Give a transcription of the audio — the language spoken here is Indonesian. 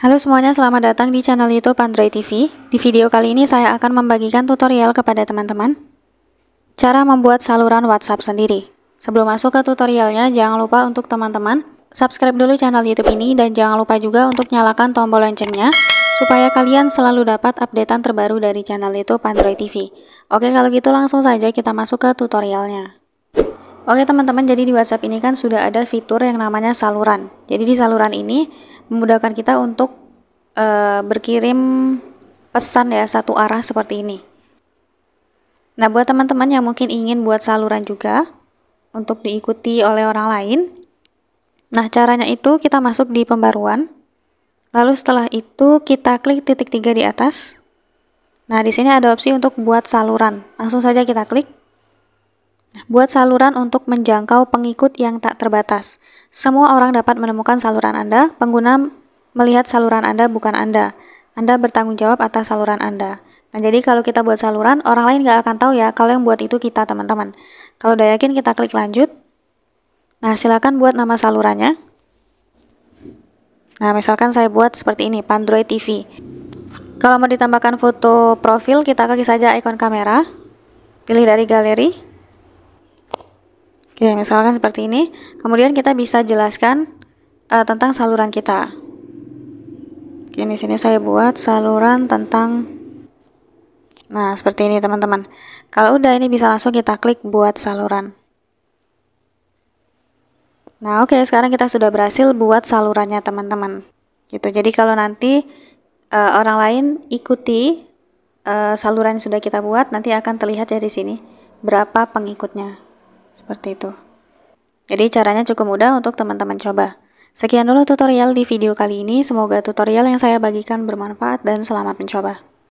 Halo semuanya, selamat datang di channel YouTube Android TV. Di video kali ini saya akan membagikan tutorial kepada teman-teman cara membuat saluran WhatsApp sendiri. Sebelum masuk ke tutorialnya, jangan lupa untuk teman-teman subscribe dulu channel YouTube ini dan jangan lupa juga untuk nyalakan tombol loncengnya supaya kalian selalu dapat updatean terbaru dari channel YouTube Android TV. Oke, kalau gitu langsung saja kita masuk ke tutorialnya. Oke teman-teman, jadi di WhatsApp ini kan sudah ada fitur yang namanya saluran. Jadi di saluran ini memudahkan kita untuk uh, berkirim pesan ya satu arah seperti ini. Nah, buat teman-teman yang mungkin ingin buat saluran juga untuk diikuti oleh orang lain. Nah, caranya itu kita masuk di pembaruan. Lalu setelah itu kita klik titik tiga di atas. Nah, di sini ada opsi untuk buat saluran. Langsung saja kita klik. Buat saluran untuk menjangkau pengikut yang tak terbatas. Semua orang dapat menemukan saluran Anda, pengguna melihat saluran Anda bukan Anda. Anda bertanggung jawab atas saluran Anda. Nah, jadi kalau kita buat saluran, orang lain nggak akan tahu ya kalau yang buat itu kita, teman-teman. Kalau udah yakin, kita klik lanjut. Nah, silakan buat nama salurannya. Nah, misalkan saya buat seperti ini, Pandroid TV. Kalau mau ditambahkan foto profil, kita klik saja ikon kamera. Pilih dari galeri. Ya, misalkan seperti ini. Kemudian kita bisa jelaskan uh, tentang saluran kita. Oke, di sini saya buat saluran tentang Nah, seperti ini teman-teman. Kalau udah ini bisa langsung kita klik buat saluran. Nah, oke, okay, sekarang kita sudah berhasil buat salurannya teman-teman. Gitu. Jadi kalau nanti uh, orang lain ikuti uh, saluran yang sudah kita buat, nanti akan terlihat ya di sini berapa pengikutnya. Seperti itu. Jadi caranya cukup mudah untuk teman-teman coba. Sekian dulu tutorial di video kali ini. Semoga tutorial yang saya bagikan bermanfaat dan selamat mencoba.